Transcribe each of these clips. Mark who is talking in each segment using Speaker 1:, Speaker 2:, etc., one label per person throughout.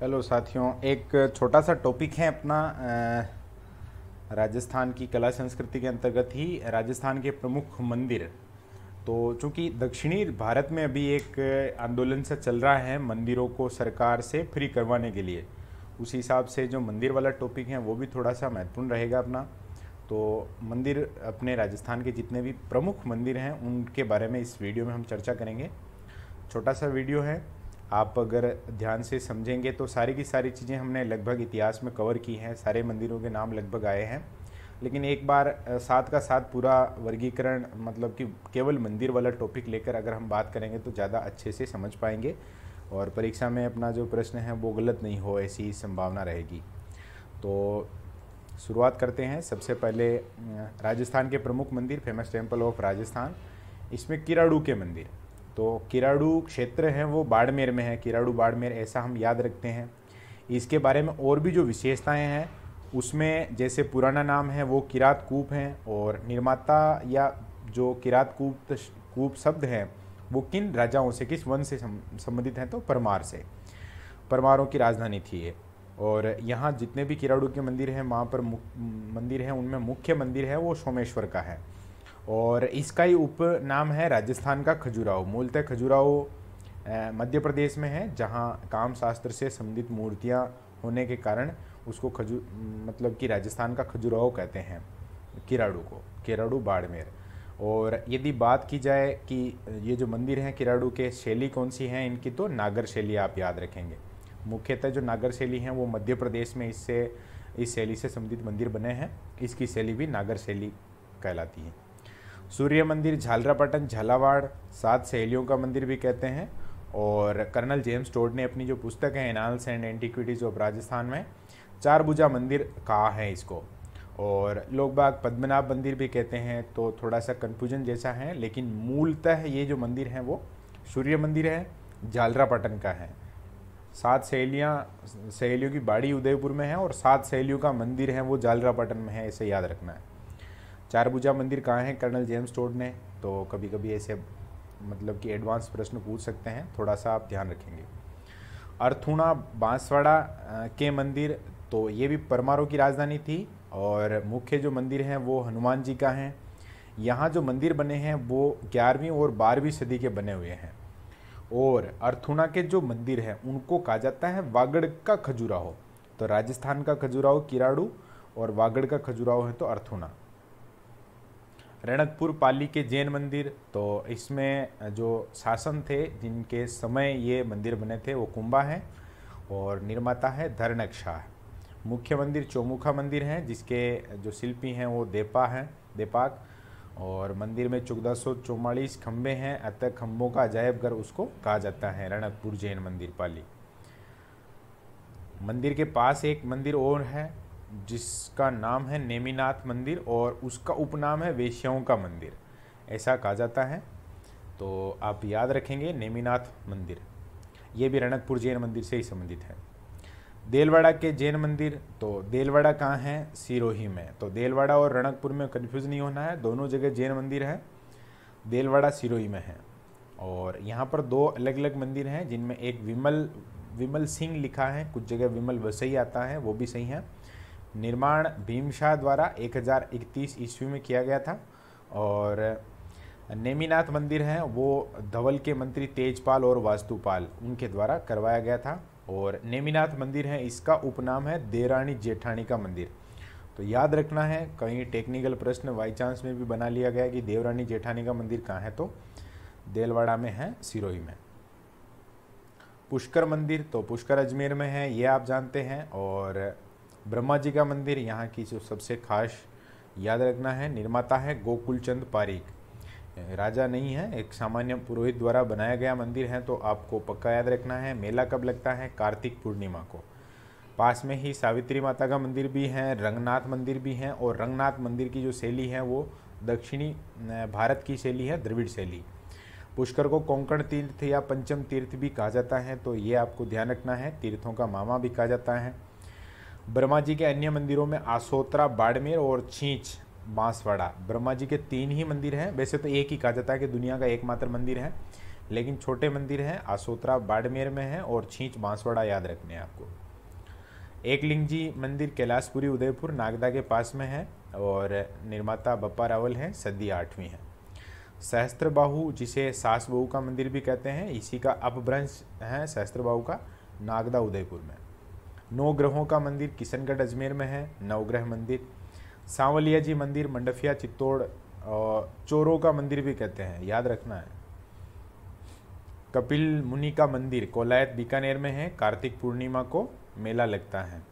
Speaker 1: hello साथियों एक छोटा सा टॉपिक है अपना राजस्थान की कला संस्कृति के अंतर्गत ही राजस्थान के प्रमुख मंदिर तो चूंकि दक्षिणी भारत में अभी एक आंदोलन सा चल रहा है मंदिरों को सरकार से फ्री करवाने के लिए उस हिसाब से जो मंदिर वाला टॉपिक है वो भी थोड़ा सा महत्वपूर्ण रहेगा अपना तो मंदिर अपने राजस्थान के जितने भी प्रमुख मंदिर हैं उनके बारे में इस वीडियो में हम चर्चा करेंगे छोटा सा वीडियो है आप अगर ध्यान से समझेंगे तो सारी की सारी चीज़ें हमने लगभग इतिहास में कवर की हैं सारे मंदिरों के नाम लगभग आए हैं लेकिन एक बार साथ का साथ पूरा वर्गीकरण मतलब कि केवल मंदिर वाला टॉपिक लेकर अगर हम बात करेंगे तो ज़्यादा अच्छे से समझ पाएंगे और परीक्षा में अपना जो प्रश्न है वो गलत नहीं हो ऐसी संभावना रहेगी तो शुरुआत करते हैं सबसे पहले राजस्थान के प्रमुख मंदिर फेमस टेम्पल ऑफ राजस्थान इसमें किराड़ू के मंदिर तो किराड़ू क्षेत्र है वो बाड़मेर में है किराड़ू बाड़मेर ऐसा हम याद रखते हैं इसके बारे में और भी जो विशेषताएं हैं उसमें जैसे पुराना नाम है वो किरात कूप हैं और निर्माता या जो किरात कूप कूप शब्द हैं वो किन राजाओं से किस वंश से संबंधित हैं तो परमार से परमारों की राजधानी थी ये और यहाँ जितने भी किराड़ू के मंदिर हैं वहाँ पर मंदिर हैं उनमें मुख्य मंदिर है वो सोमेश्वर का है और इसका ही उप नाम है राजस्थान का खजुराहो मूलतः खजुराहो मध्य प्रदेश में है जहाँ काम शास्त्र से संबंधित मूर्तियाँ होने के कारण उसको खजू मतलब कि राजस्थान का खजुराहो कहते हैं किराड़ू को किराड़ू बाड़मेर और यदि बात की जाए कि ये जो मंदिर हैं किराड़ू के शैली कौन सी हैं इनकी तो नागर शैली आप याद रखेंगे मुख्यतः जो नागर शैली हैं वो मध्य प्रदेश में इससे इस शैली से संबंधित मंदिर बने हैं इसकी शैली भी नागर शैली कहलाती है सूर्य मंदिर झालरापाटन झालावाड़ सात शैलियों का मंदिर भी कहते हैं और कर्नल जेम्स टोड ने अपनी जो पुस्तक है annals and antiquities of Rajasthan में चार भुजा मंदिर कहा है इसको और लोग बाग पद्मनाभ मंदिर भी कहते हैं तो थोड़ा सा कन्फ्यूजन जैसा है लेकिन मूलतः ये जो मंदिर हैं वो सूर्य मंदिर है झालरापाटन का है सात सहेलियाँ सहेलियों की बाड़ी उदयपुर में है और सात सहेलियों का मंदिर है वो जालरापाटन में है इसे याद रखना है चारभुजा मंदिर कहाँ है कर्नल जेम्स टोड ने तो कभी कभी ऐसे मतलब कि एडवांस प्रश्न पूछ सकते हैं थोड़ा सा आप ध्यान रखेंगे अर्थुणा बांसवाड़ा के मंदिर तो ये भी परमारों की राजधानी थी और मुख्य जो मंदिर हैं वो हनुमान जी का हैं यहाँ जो मंदिर बने हैं वो ग्यारहवीं और बारहवीं सदी के बने हुए हैं और अर्थुना के जो मंदिर हैं उनको कहा जाता है वागड़ का खजुराहो तो राजस्थान का खजुराहो किराड़ू और वागड़ का खजुराहो है तो अर्थुना रणकपुर पाली के जैन मंदिर तो इसमें जो शासन थे जिनके समय ये मंदिर बने थे वो कुंभा हैं और निर्माता है धरणक शाह मुख्य मंदिर चौमुखा मंदिर है जिसके जो शिल्पी हैं वो देपा हैं देपाक और मंदिर में चौदह सौ चौवालीस खम्भे हैं अतः खम्भों का अजायब घर उसको कहा जाता है रणकपुर जैन मंदिर पाली मंदिर के पास एक मंदिर और है जिसका नाम है नेमीनाथ मंदिर और उसका उपनाम है वेश्याओं का मंदिर ऐसा कहा जाता है तो आप याद रखेंगे नेमीनाथ मंदिर ये भी रणकपुर जैन मंदिर से ही संबंधित है देलवाड़ा के जैन मंदिर तो देलवाड़ा कहाँ है सिरोही में तो देलवाड़ा और रणकपुर में कन्फ्यूज़ नहीं होना है दोनों जगह जैन मंदिर है देलवाड़ा सिरोही में है और यहाँ पर दो अलग अलग मंदिर हैं जिनमें एक विमल विमल सिंह लिखा है कुछ जगह विमल वसई आता है वो भी सही है निर्माण भीमशाह द्वारा 1031 ईस्वी में किया गया था और नेमीनाथ मंदिर है वो धवल के मंत्री तेजपाल और वास्तुपाल उनके द्वारा करवाया गया था और नेमीनाथ मंदिर है इसका उपनाम है देरानी जेठानी का मंदिर तो याद रखना है कहीं टेक्निकल प्रश्न बाई चांस में भी बना लिया गया कि देवरानी जेठानी का मंदिर कहाँ है तो देलवाड़ा में है सिरोही में पुष्कर मंदिर तो पुष्कर अजमेर में है ये आप जानते हैं और ब्रह्मा जी का मंदिर यहाँ की जो सबसे खास याद रखना है निर्माता है गोकुलचंद पारीख राजा नहीं है एक सामान्य पुरोहित द्वारा बनाया गया मंदिर है तो आपको पक्का याद रखना है मेला कब लगता है कार्तिक पूर्णिमा को पास में ही सावित्री माता का मंदिर भी है रंगनाथ मंदिर भी है और रंगनाथ मंदिर की जो शैली है वो दक्षिणी भारत की शैली है द्रविड़ शैली पुष्कर को कोंकण तीर्थ या पंचम तीर्थ भी कहा जाता है तो ये आपको ध्यान रखना है तीर्थों का मामा भी कहा जाता है ब्रह्मा जी के अन्य मंदिरों में आसोत्रा बाड़मेर और छींच बांसवाड़ा ब्रह्मा जी के तीन ही मंदिर हैं वैसे तो एक ही कहा जाता है कि दुनिया का एकमात्र मंदिर है लेकिन छोटे मंदिर हैं आसोत्रा बाड़मेर में है और छींच बांसवाड़ा याद रखने हैं आपको एकलिंग जी मंदिर कैलाशपुरी उदयपुर नागदा के पास में है और निर्माता बप्पा रावल हैं सदी आठवीं हैं सहस्त्रबाहु जिसे सास बहू का मंदिर भी कहते हैं इसी का अपभ्रंश है सहस्त्रबाहु का नागदा उदयपुर में नौ ग्रहों का मंदिर किशनगढ़ अजमेर में है नवग्रह मंदिर सांवलिया जी मंदिर मंडफिया चित्तौड़ चोरों का मंदिर भी कहते हैं याद रखना है कपिल मुनि का मंदिर कोलायत बीकानेर में है कार्तिक पूर्णिमा को मेला लगता है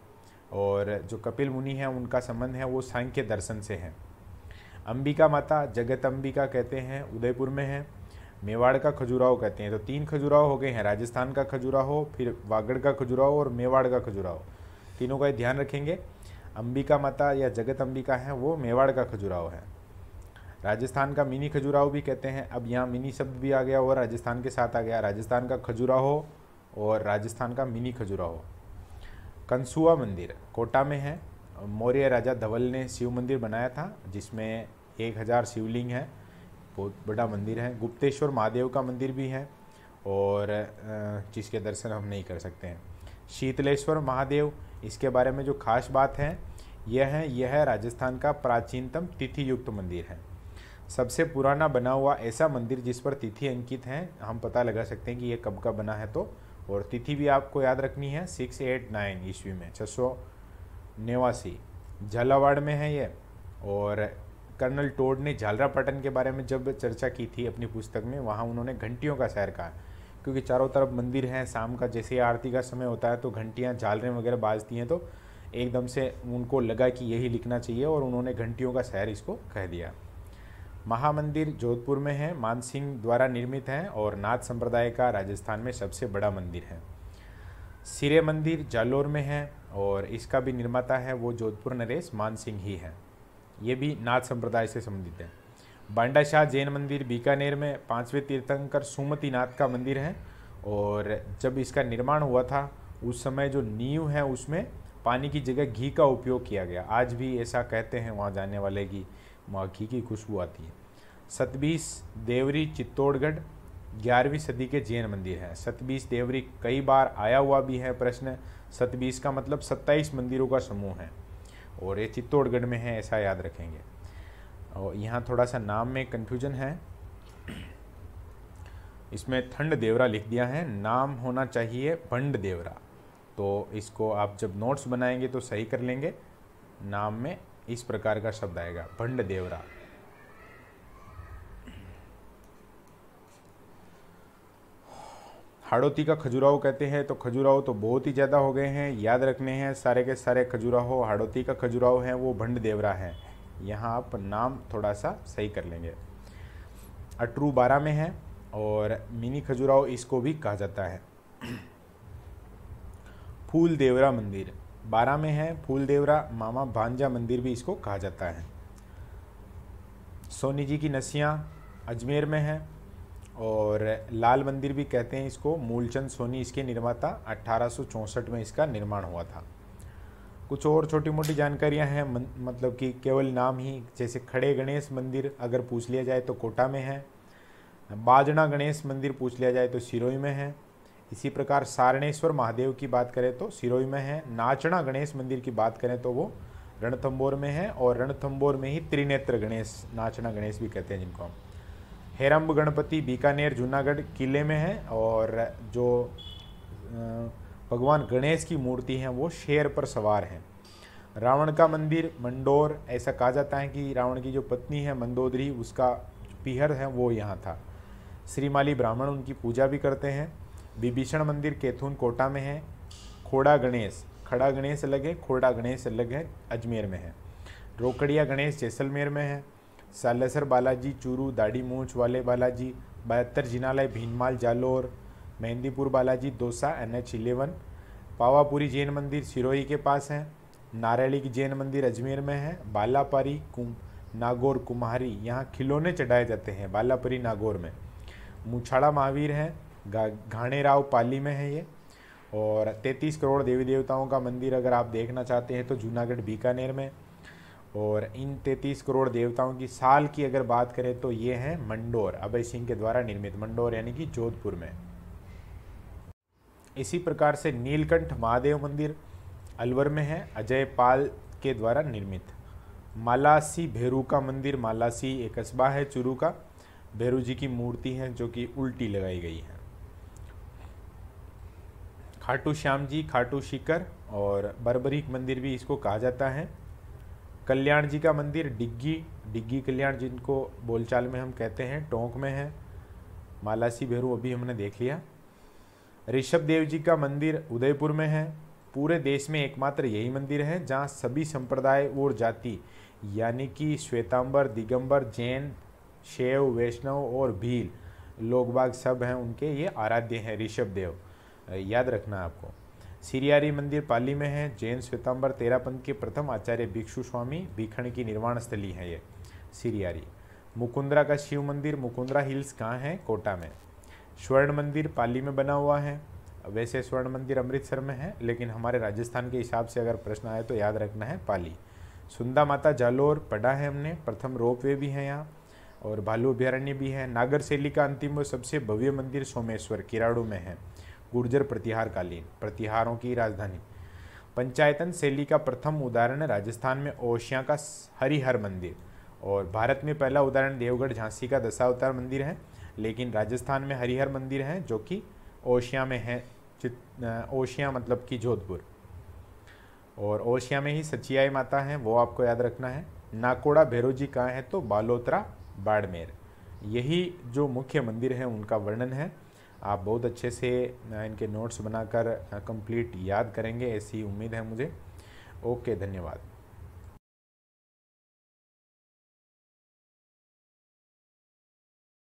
Speaker 1: और जो कपिल मुनि हैं उनका संबंध है वो सांख्य दर्शन से है अंबिका माता जगत अंबिका कहते हैं उदयपुर में है मेवाड़ का खजुराहो कहते हैं तो तीन खजुराहो हो गए हैं राजस्थान का खजुराहो फिर वागड़ का खजुराहो और मेवाड़ का खजुराहो तीनों का ध्यान रखेंगे अंबिका माता या जगत अंबिका हैं वो मेवाड़ का खजुराहो है राजस्थान का मिनी खजुराहो भी कहते हैं अब यहाँ मिनी शब्द भी आ गया और राजस्थान के साथ आ गया राजस्थान का खजुराहो और राजस्थान का मिनी खजुराहो कंसुआ मंदिर कोटा में है मौर्य राजा धवल ने शिव मंदिर बनाया था जिसमें एक हज़ार शिवलिंग है बहुत बड़ा मंदिर है गुप्तेश्वर महादेव का मंदिर भी है और जिसके दर्शन हम नहीं कर सकते हैं शीतलेश्वर महादेव इसके बारे में जो खास बात है यह है यह है राजस्थान का प्राचीनतम तिथि युक्त मंदिर है सबसे पुराना बना हुआ ऐसा मंदिर जिस पर तिथि अंकित है हम पता लगा सकते हैं कि यह कब का बना है तो और तिथि भी आपको याद रखनी है सिक्स एट नाइन ईस्वी में छः सौ नेवासी झालावाड़ में है ये और कर्नल टोड ने झालरापटन के बारे में जब चर्चा की थी अपनी पुस्तक में वहाँ उन्होंने घंटियों का शहर कहा क्योंकि चारों तरफ मंदिर हैं शाम का जैसे आरती का समय होता है तो घंटियाँ झालरें वगैरह बाजती हैं तो एकदम से उनको लगा कि यही लिखना चाहिए और उन्होंने घंटियों का शहर इसको कह दिया महामंदिर जोधपुर में है मानसिंह द्वारा निर्मित है और नाथ संप्रदाय का राजस्थान में सबसे बड़ा मंदिर है सिरे मंदिर जालोर में है और इसका भी निर्माता है वो जोधपुर नरेश मानसिंह ही है ये भी नाथ संप्रदाय से संबंधित है बांडा शाह जैन मंदिर बीकानेर में पाँचवें तीर्थंकर सुमतिनाथ का मंदिर है और जब इसका निर्माण हुआ था उस समय जो नींव है उसमें पानी की जगह घी का उपयोग किया गया आज भी ऐसा कहते हैं वहाँ जाने वाले की वहाँ घी की खुशबू आती है सतबीस देवरी चित्तौड़गढ़ ग्यारहवीं सदी के जैन मंदिर हैं सतबीस देवरी कई बार आया हुआ भी है प्रश्न सतबीस का मतलब सत्ताईस मंदिरों का समूह है और ये चित्तौड़गढ़ में है ऐसा याद रखेंगे और यहाँ थोड़ा सा नाम में कन्फ्यूजन है इसमें ठंड देवरा लिख दिया है नाम होना चाहिए भंड देवरा तो इसको आप जब नोट्स बनाएंगे तो सही कर लेंगे नाम में इस प्रकार का शब्द आएगा भंड देवरा हाड़ोती का खजुराहो कहते हैं तो खजुराहो तो बहुत ही ज़्यादा हो गए हैं याद रखने हैं सारे के सारे खजुराहो हाड़ोती का खजुराहो है वो भंड देवरा है यहाँ आप नाम थोड़ा सा सही कर लेंगे अटरू बारह में है और मिनी खजुराव इसको भी कहा जाता है फूल देवरा मंदिर बारह में है फूल देवरा मामा भांजा मंदिर भी इसको कहा जाता है सोनी जी की नसियाँ अजमेर में है और लाल मंदिर भी कहते हैं इसको मूलचंद सोनी इसके निर्माता अट्ठारह में इसका निर्माण हुआ था कुछ और छोटी मोटी जानकारियां हैं मतलब कि केवल नाम ही जैसे खड़े गणेश मंदिर अगर पूछ लिया जाए तो कोटा में है बाजना गणेश मंदिर पूछ लिया जाए तो सिरोही में है इसी प्रकार सारणेश्वर महादेव की बात करें तो सिरोही में है नाचना गणेश मंदिर की बात करें तो वो रणथम्बोर में है और रणथम्बोर में ही त्रिनेत्र गणेश नाचना गणेश भी कहते हैं जिनको हम हेरम्ब गणपति बीकानेर जूनागढ़ किले में है और जो भगवान गणेश की मूर्ति हैं वो शेर पर सवार हैं रावण का मंदिर मंडोर ऐसा कहा जाता है कि रावण की जो पत्नी है मंदोदरी उसका पीहर है वो यहाँ था श्रीमाली ब्राह्मण उनकी पूजा भी करते हैं विभीषण मंदिर केथुन कोटा में है खोड़ा गणेश खड़ा गणेश अलग है खोड़ा गणेश अलग है अजमेर में है रोकड़िया गणेश जैसलमेर में है सालेसर बालाजी चूरू दाढ़ी मूछ वाले बालाजी बहत्तर जिनालय Bhinmal Jalore Mehandipur Balaji Dausa N H eleven Pawapuri Jain मंदिर सिरोही के पास है नारायणी की जैन मंदिर अजमेर में है बालापारी कुम नागौर कुम्हारी यहाँ खिलौने चढ़ाए जाते हैं बालापुरी नागौर में मुछाड़ा महावीर है घाणेराव पाली में है ये और 33 करोड़ देवी देवताओं का मंदिर अगर आप देखना चाहते हैं तो जूनागढ़ बीकानेर में और इन 33 करोड़ देवताओं की साल की अगर बात करें तो ये हैं मंडोर अभय सिंह के द्वारा निर्मित मंडोर यानी कि जोधपुर में इसी प्रकार से नीलकंठ महादेव मंदिर अलवर में है अजय पाल के द्वारा निर्मित मालासी भैरू का मंदिर मालासी एक कस्बा है चुरू का भैरू जी की मूर्ति है जो कि उल्टी लगाई गई है खाटू श्याम जी खाटू शिकर और बरबरीक मंदिर भी इसको कहा जाता है कल्याण जी का मंदिर डिग्गी डिग्गी कल्याण जिनको बोलचाल में हम कहते हैं टोंक में है मालासी भैरू अभी हमने देख लिया ऋषभ देव जी का मंदिर उदयपुर में है पूरे देश में एकमात्र यही मंदिर है जहाँ सभी संप्रदाय और जाति यानी कि श्वेतांबर दिगंबर जैन शैव वैष्णव और भील लोग बाग सब हैं उनके ये आराध्य हैं ऋषभ देव याद रखना आपको सिरियारी मंदिर पाली में है जैन श्वेतांबर तेरापंथ के प्रथम आचार्य भिक्षु स्वामी भीखण की निर्माण स्थली है ये सिरियारी मुकुंद्रा का शिव मंदिर मुकुंद्रा हिल्स कहाँ है कोटा में स्वर्ण मंदिर पाली में बना हुआ है वैसे स्वर्ण मंदिर अमृतसर में है लेकिन हमारे राजस्थान के हिसाब से अगर प्रश्न आए तो याद रखना है पाली सुंदा माता जालोर पढ़ा है हमने प्रथम रोप वे भी है यहाँ और भालू अभ्यारण्य भी है नागर शैली का अंतिम और सबसे भव्य मंदिर सोमेश्वर किराड़ू में है गुर्जर प्रतिहार कालीन प्रतिहारों की राजधानी पंचायतन शैली का प्रथम उदाहरण राजस्थान में ओशिया का हरिहर मंदिर और भारत में पहला उदाहरण देवगढ़ झांसी का दशावतार मंदिर है लेकिन राजस्थान में हरिहर मंदिर हैं जो कि ओशिया में है ओशिया मतलब कि जोधपुर और ओशिया में ही सचियाई माता हैं वो आपको याद रखना है नाकोड़ा भैरव जी कहाँ है तो बालोतरा बाड़मेर यही जो मुख्य मंदिर हैं उनका वर्णन है आप बहुत अच्छे से इनके नोट्स बनाकर कंप्लीट याद करेंगे ऐसी उम्मीद है मुझे ओके धन्यवाद